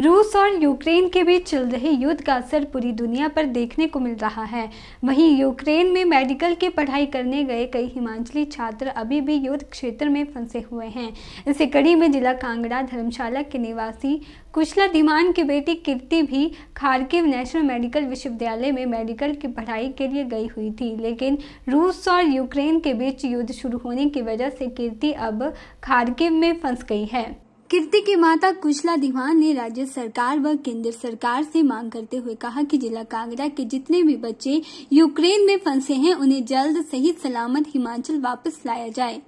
रूस और यूक्रेन के बीच चल रहे युद्ध का असर पूरी दुनिया पर देखने को मिल रहा है वहीं यूक्रेन में मेडिकल की पढ़ाई करने गए कई हिमाचली छात्र अभी भी युद्ध क्षेत्र में फंसे हुए हैं इसी कड़ी में जिला कांगड़ा धर्मशाला के निवासी कुशला धीमान की बेटी कीर्ति भी खारकिव नेशनल मेडिकल विश्वविद्यालय में मेडिकल की पढ़ाई के लिए गई हुई थी लेकिन रूस और यूक्रेन के बीच युद्ध शुरू होने की वजह से कीर्ति अब खारकिव में फंस गई है कीर्ति की माता कुशला दीवान ने राज्य सरकार व केंद्र सरकार से मांग करते हुए कहा कि जिला कांगड़ा के जितने भी बच्चे यूक्रेन में फंसे हैं उन्हें जल्द सही सलामत हिमाचल वापस लाया जाए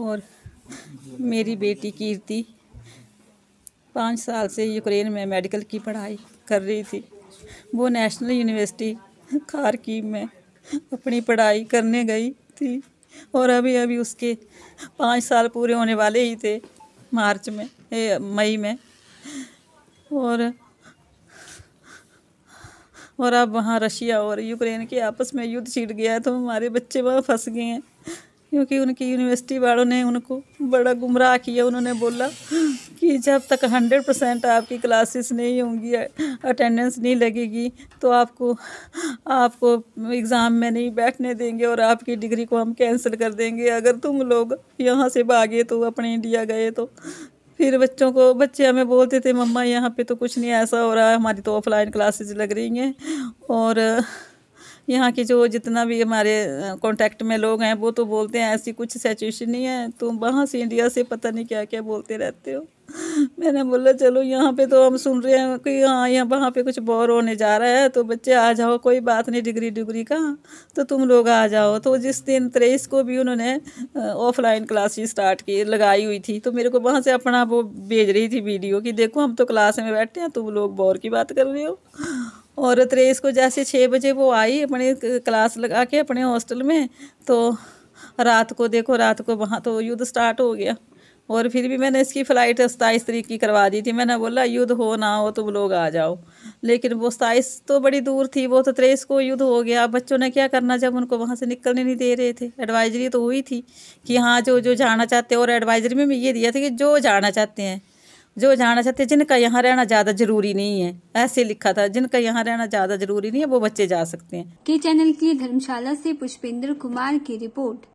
और मेरी बेटी कीर्ति पाँच साल से यूक्रेन में मेडिकल की पढ़ाई कर रही थी वो नेशनल यूनिवर्सिटी खारकीव में अपनी पढ़ाई करने गई थी और अभी अभी उसके पाँच साल पूरे होने वाले ही थे मार्च में मई में और और अब वहाँ रशिया और यूक्रेन के आपस में युद्ध छिट गया है तो हमारे बच्चे वहाँ फंस गए हैं क्योंकि उनकी यूनिवर्सिटी वालों ने उनको बड़ा गुमराह किया उन्होंने बोला कि जब तक हंड्रेड परसेंट आपकी क्लासेस नहीं होंगी अटेंडेंस नहीं लगेगी तो आपको आपको एग्ज़ाम में नहीं बैठने देंगे और आपकी डिग्री को हम कैंसिल कर देंगे अगर तुम लोग यहाँ से भागे तो अपने इंडिया गए तो फिर बच्चों को बच्चे हमें बोलते थे मम्मा यहाँ पे तो कुछ नहीं ऐसा हो रहा है हमारी तो ऑफलाइन क्लासेज लग रही हैं और यहाँ के जो जितना भी हमारे कांटेक्ट में लोग हैं वो तो बोलते हैं ऐसी कुछ सिचुएशन नहीं है तुम वहाँ से इंडिया से पता नहीं क्या क्या बोलते रहते हो मैंने बोला चलो यहाँ पे तो हम सुन रहे हैं कि हाँ यहाँ वहाँ पे कुछ बोर होने जा रहा है तो बच्चे आ जाओ कोई बात नहीं डिग्री डिग्री का तो तुम लोग आ जाओ तो जिस दिन तेईस को भी उन्होंने ऑफलाइन क्लासेस स्टार्ट की लगाई हुई थी तो मेरे को वहाँ से अपना वो भेज रही थी वीडियो कि देखो हम तो क्लास में बैठे हैं तुम लोग बोर की बात कर रहे हो और त्रेस को जैसे छः बजे वो आई अपने क्लास लगा के अपने हॉस्टल में तो रात को देखो रात को वहाँ तो युद्ध स्टार्ट हो गया और फिर भी मैंने इसकी फ़्लाइट सताईस तरीक की करवा दी थी मैंने बोला युद्ध हो ना हो तुम लोग आ जाओ लेकिन वो सताईस तो बड़ी दूर थी वो तो त्रेस को युद्ध हो गया बच्चों ने क्या करना जब उनको वहाँ से निकलने नहीं दे रहे थे एडवाइजरी तो हुई थी कि हाँ जो जो जाना चाहते और एडवाइजरी में भी ये दिया था कि जो जाना चाहते हैं जो जाना चाहते जिनका यहाँ रहना ज़्यादा ज़रूरी नहीं है ऐसे लिखा था जिनका यहाँ रहना ज़्यादा ज़रूरी नहीं है वो बच्चे जा सकते हैं के चैनल के लिए धर्मशाला से पुष्पेंद्र कुमार की रिपोर्ट